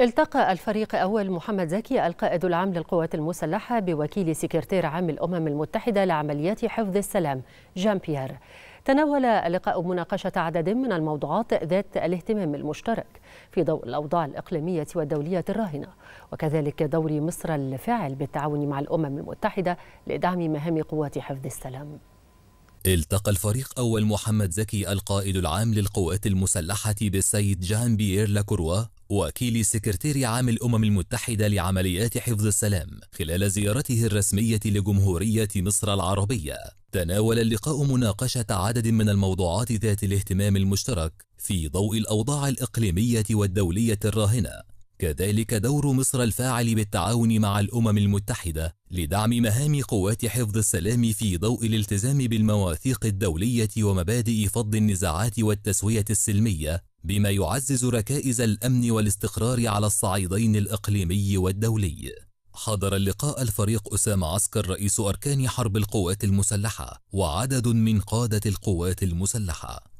التقى الفريق أول محمد زكي القائد العام للقوات المسلحة بوكيل سكرتير عام الأمم المتحدة لعمليات حفظ السلام جان بيير تناول اللقاء مناقشة عدد من الموضوعات ذات الاهتمام المشترك في ضوء الأوضاع الإقليمية والدولية الراهنة وكذلك دور مصر الفاعل بالتعاون مع الأمم المتحدة لدعم مهام قوات حفظ السلام التقى الفريق أول محمد زكي القائد العام للقوات المسلحة بالسيد جان بيير لاكروا وكيل سكرتير عام الأمم المتحدة لعمليات حفظ السلام خلال زيارته الرسمية لجمهورية مصر العربية تناول اللقاء مناقشة عدد من الموضوعات ذات الاهتمام المشترك في ضوء الأوضاع الإقليمية والدولية الراهنة كذلك دور مصر الفاعل بالتعاون مع الأمم المتحدة لدعم مهام قوات حفظ السلام في ضوء الالتزام بالمواثيق الدولية ومبادئ فض النزاعات والتسوية السلمية بما يعزز ركائز الأمن والاستقرار على الصعيدين الإقليمي والدولي حضر اللقاء الفريق أسامة عسكر رئيس أركان حرب القوات المسلحة وعدد من قادة القوات المسلحة